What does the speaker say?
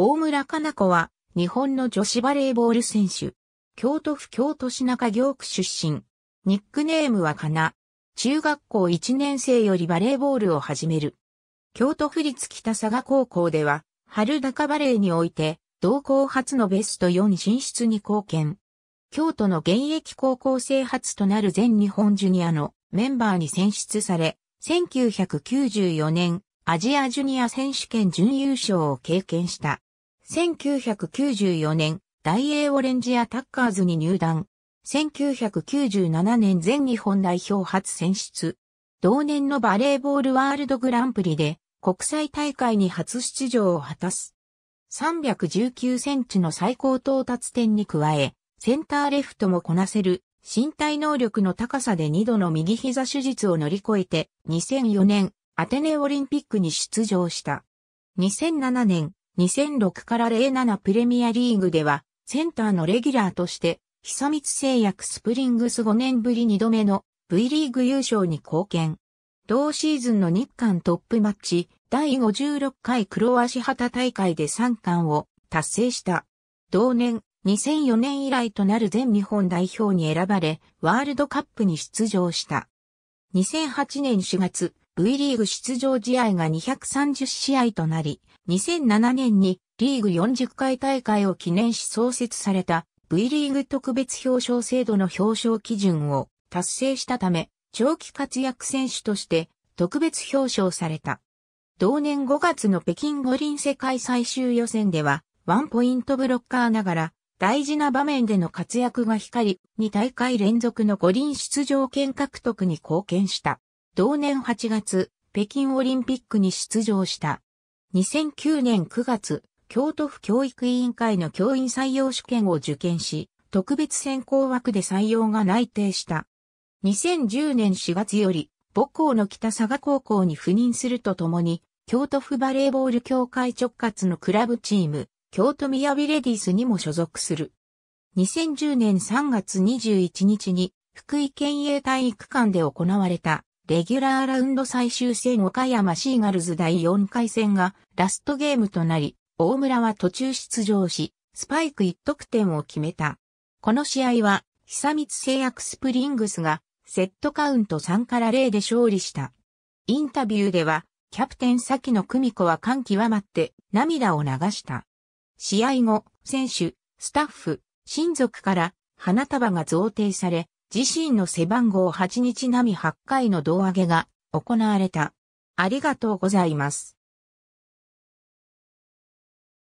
大村かな子は、日本の女子バレーボール選手。京都府京都市中京区出身。ニックネームはかな。中学校1年生よりバレーボールを始める。京都府立北佐賀高校では、春高バレーにおいて、同校初のベスト4進出に貢献。京都の現役高校生初となる全日本ジュニアのメンバーに選出され、1994年アジアジュニア選手権準優勝を経験した。1994年、大英オレンジアタッカーズに入団。1997年全日本代表初選出。同年のバレーボールワールドグランプリで国際大会に初出場を果たす。319センチの最高到達点に加え、センターレフトもこなせる身体能力の高さで2度の右膝手術を乗り越えて2004年アテネオリンピックに出場した。2007年2006から07プレミアリーグでは、センターのレギュラーとして、久光製薬スプリングス5年ぶり2度目の V リーグ優勝に貢献。同シーズンの日韓トップマッチ、第56回黒足旗大会で3冠を達成した。同年、2004年以来となる全日本代表に選ばれ、ワールドカップに出場した。2008年4月、V リーグ出場試合が230試合となり、2007年にリーグ40回大会を記念し創設された V リーグ特別表彰制度の表彰基準を達成したため、長期活躍選手として特別表彰された。同年5月の北京五輪世界最終予選では、ワンポイントブロッカーながら、大事な場面での活躍が光り、2大会連続の五輪出場権獲得に貢献した。同年8月、北京オリンピックに出場した。2009年9月、京都府教育委員会の教員採用試験を受験し、特別選考枠で採用が内定した。2010年4月より、母校の北佐賀高校に赴任するとともに、京都府バレーボール協会直轄のクラブチーム、京都宮城レディースにも所属する。2010年3月21日に、福井県営体育館で行われたレギュラーラウンド最終戦岡山シーガルズ第4回戦がラストゲームとなり、大村は途中出場し、スパイク1得点を決めた。この試合は、久光製薬スプリングスが、セットカウント3から0で勝利した。インタビューでは、キャプテン先の久美子は感極まって涙を流した。試合後、選手、スタッフ、親族から花束が贈呈され、自身の背番号8日並み8回の胴上げが行われた。ありがとうございます。